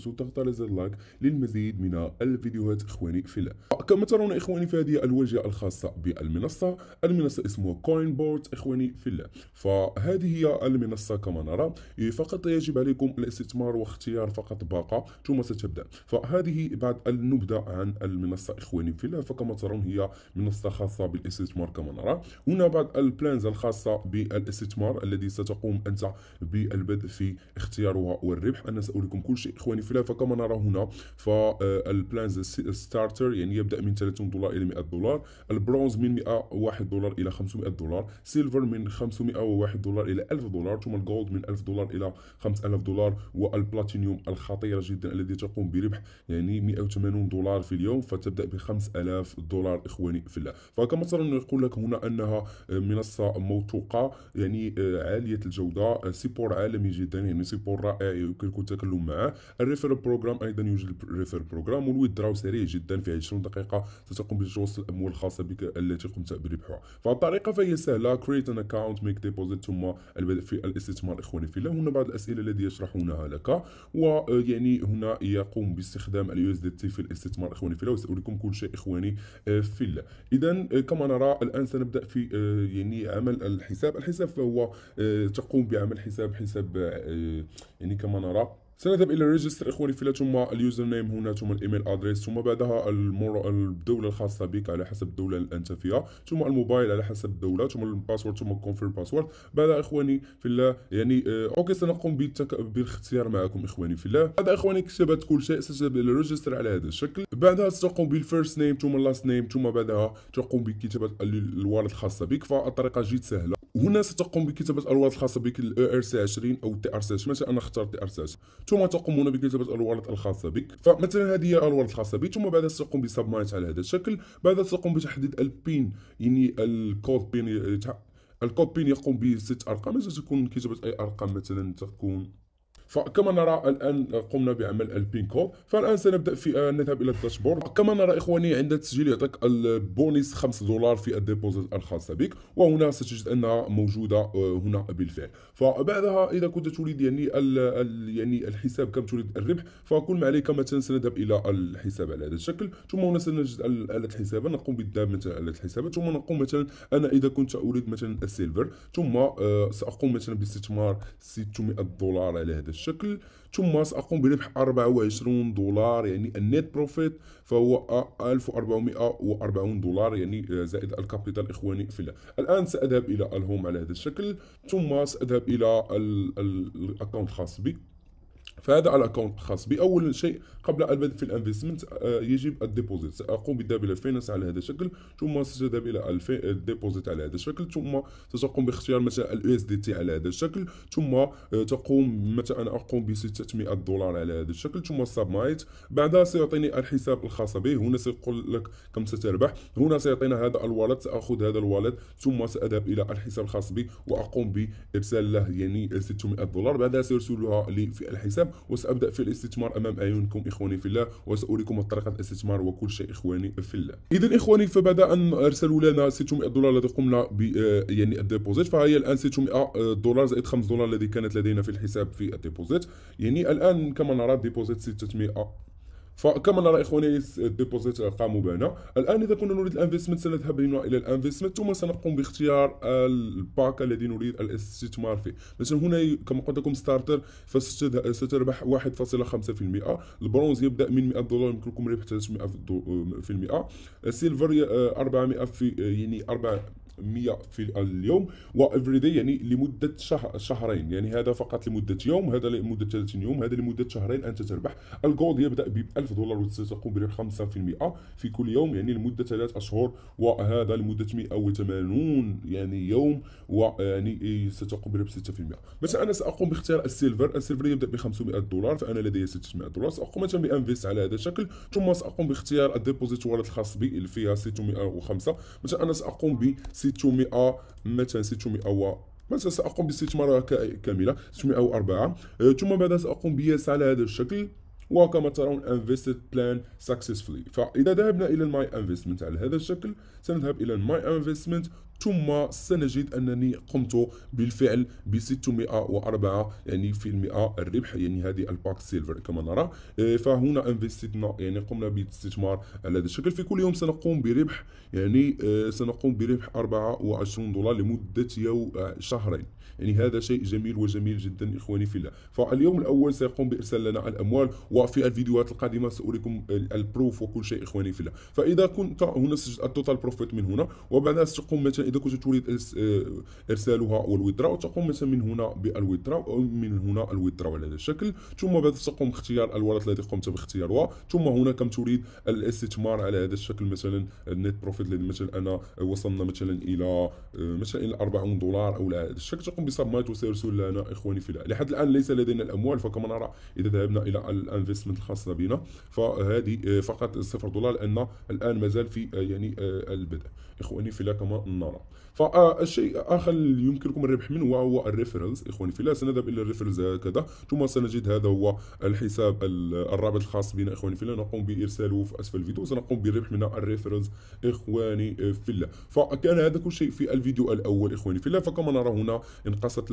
تنسوا وتضغط على زر لايك للمزيد من الفيديوهات اخواني في الله كما ترون اخواني في هذه الواجهه الخاصه بالمنصه المنصه اسمها كوين بورد اخواني في الله فهذه هي المنصه كما نرى فقط يجب عليكم الاستثمار واختيار فقط باقه ثم ستبدا فهذه بعد النبذه عن المنصه اخواني في الله فكما ترون هي منصه خاصه بالاستثمار كما نرى هنا بعض البلانز الخاصه بالاستثمار الذي ستقوم انت بالبدء في اختيارها والربح انا ساوريكم كل شيء اخواني في فلان فكما نرى هنا فالبلانز ستارتر يعني يبدا من 30 دولار الى 100 دولار البرونز من 101 دولار الى 500 دولار سيلفر من 501 دولار الى 1000 دولار ثم الجولد من 1000 دولار الى 5000 دولار والبلاتينيوم الخطيره جدا الذي تقوم بربح يعني 180 دولار في اليوم فتبدا ب 5000 دولار اخواني في الله فكما ترى يقول لك هنا انها منصه موثوقه يعني آه، عاليه الجوده آه، سيبور عالمي جدا يعني سيبور رائع يمكنك التكلم معه ريفر بروجرام ايضا يوجد ريفر بروجرام والويدراو سريع جدا في 20 دقيقه ستقوم بجوز الاموال الخاصه بك التي قمت بربحها فالطريقه فهي سهله كريت ان اكونت ميك ديبوزيت ثم البدء في الاستثمار اخواني في الله هنا بعض الاسئله التي يشرحونها لك ويعني آه، هنا يقوم باستخدام اليو اس دي تي في الاستثمار اخواني في الله وساريكم كل شيء اخواني آه، في الله اذا آه، كما نرى الان سنبدا في يعني عمل الحساب الحساب فهو تقوم بعمل حساب حساب يعني كما نرى سنذهب إلى ريجستر إخواني فيلا ثم اليوزر نيم هنا ثم الإيميل أدريس ثم بعدها المر... الدولة الخاصة بك على حسب الدولة اللي أنت فيها ثم الموبايل على حسب الدولة ثم الباسورد ثم كونفيرم باسورد بعدها إخواني فيلا يعني آه أوكي سنقوم بالتك... بالاختيار معكم إخواني فيلا بعد إخواني كتبت كل شيء ستذهب إلى ريجستر على هذا الشكل بعدها ستقوم بالفيرست نيم ثم اللاست نيم ثم بعدها تقوم بكتابة الوالد الخاصة بك فالطريقة جد سهلة هنا ستقوم بكتابة الوالد الخاصة بك ال سي 20 او تي ار سي TRC20 مثلا أنا اخترت سي 20 ثم تقومون بكتابه الورد الخاصه بك فمثلا هذه هي الورد الخاصه بي ثم بعد ستقوم بسبمايت على هذا الشكل بعد ستقوم بتحديد البين يعني الكود بين الكود بين يقوم بست ارقام تكون كتابه اي ارقام مثلا تكون فكما نرى الآن قمنا بعمل البين كود فالآن سنبدأ في آه، نذهب إلى الداشبورد كما نرى إخواني عند التسجيل يعطيك البونيس 5 دولار في الديبوزيت الخاصة بك وهنا ستجد أنها موجودة آه، هنا بالفعل فبعدها إذا كنت تريد يعني الـ يعني الحساب كم تريد الربح فكل ما عليك مثلا سنذهب إلى الحساب على هذا الشكل ثم هنا سنجد آلة الحساب نقوم بالذهاب مثلا آلة الحساب ثم نقوم مثلا أنا إذا كنت أريد مثلا السيلفر ثم آه، سأقوم مثلا باستثمار 600 دولار على هذا الشكل الشكل ثم سأقوم بربح 24 دولار يعني النت بروفيت فهو 1440 دولار يعني زائد الكابيتال إخواني في الله الآن سأذهب إلى الهوم على هذا الشكل ثم سأذهب إلى الأكونت الخاص بي فهذا على الاكونت خاص بي اول شيء قبل البدء في الانفستمنت آه، يجب الديبوزيت ساقوم بالذهاب الى فينانس على هذا الشكل ثم ستذهب الى الديبوزيت على هذا الشكل ثم ستقوم باختيار مثلا الاو اس دي تي على هذا الشكل ثم آه، تقوم مثلا انا اقوم ب 600 دولار على هذا الشكل ثم سبمايت بعدها سيعطيني الحساب الخاص به هنا سيقول لك كم ستربح هنا سيعطينا هذا الوالد ساخذ هذا الوالد ثم ساذهب الى الحساب الخاص بي واقوم بارسال له يعني 600 دولار بعدها سيرسلها لي في الحساب وسأبدأ في الاستثمار أمام أعينكم إخواني في الله وسأريكم طريقة الاستثمار وكل شيء إخواني في الله إذا إخواني فبعد أن أرسلوا لنا 600 دولار الذي قمنا ب آه، يعني الديبوزيت فهي الآن 600 آه، دولار زائد 5 دولار الذي كانت لدينا في الحساب في الديبوزيت يعني الآن كما نرى ديبوزيت 600 فكما نرى اخواني الديبوزيت قاموا بنا الان اذا كنا نريد الانفستمنت سنذهب هنا الى الانفستمنت ثم سنقوم باختيار الباك الذي نريد الاستثمار فيه مثلا هنا كما قلت لكم ستارتر فستربح 1.5% البرونز يبدا من 100 دولار يمكنكم ربح 300% السيلفر 400 آه، في يعني 4 100 في اليوم و وافريدي يعني لمده شهر شهرين يعني هذا فقط لمده يوم هذا لمده 30 يوم هذا لمده شهرين انت تربح الجولد يبدا ب 1000 دولار وستقوم بربح 5% في كل يوم يعني لمده ثلاث اشهر وهذا لمده 180 يعني يوم ويعني ستقوم بربح 6% مثلا انا ساقوم باختيار السيلفر السيلفر يبدا ب 500 دولار فانا لدي 600 دولار ساقوم مثلا بانفيست على هذا الشكل ثم ساقوم باختيار الديبوزيتورات الخاص بي اللي فيها 605 مثلا انا ساقوم ب 600 مثلا 600 و مثلا ساقوم باستثمارها كامله 604 آه، ثم بعد ساقوم بياس على هذا الشكل وكما ترون انفستد بلان successfully فاذا ذهبنا الى الماي انفستمنت على هذا الشكل سنذهب الى الماي انفستمنت ثم سنجد أنني قمت بالفعل ب 604 يعني في المئة الربح يعني هذه الباك سيلفر كما نرى آه، فهنا انفستنا يعني قمنا باستثمار على هذا الشكل في كل يوم سنقوم بربح يعني آه، سنقوم بربح 24 دولار لمدة يوم آه، شهرين يعني هذا شيء جميل وجميل جدا إخواني في الله فاليوم الأول سيقوم بإرسال لنا الأموال وفي الفيديوهات القادمة سأريكم البروف وكل شيء إخواني في الله فإذا كنت هنا التوتال بروفيت من هنا وبعدها ستقوم مثلا إذا كنت تريد آه، إرسالها والويدراو تقوم مثلا من هنا بالويدراو أو من هنا الويدراو على هذا الشكل ثم بعد تقوم باختيار الورق الذي قمت باختيارها ثم هنا كم تريد الاستثمار على هذا الشكل مثلا النت بروفيت الذي مثلا أنا وصلنا مثلا إلى آه، مثلا إلى 40 دولار أو على هذا الشكل تقوم بسبمايت وسيرسل لنا إخواني في لحد الآن ليس لدينا الأموال فكما نرى إذا ذهبنا إلى الانفستمنت الخاصة بنا فهذه آه، فقط 0 دولار لأن الآن مازال في يعني البدء إخواني في لا كما نرى اخرى آه، فالشيء الاخر اللي يمكنكم الربح منه هو الريفرنس اخواني في الله سنذهب الى الريفرنس هكذا ثم سنجد هذا هو الحساب الرابط الخاص بنا اخواني في الله نقوم بارساله في اسفل الفيديو سنقوم بالربح من الريفرنس اخواني في الله فكان هذا كل شيء في الفيديو الاول اخواني في الله فكما نرى هنا انقصت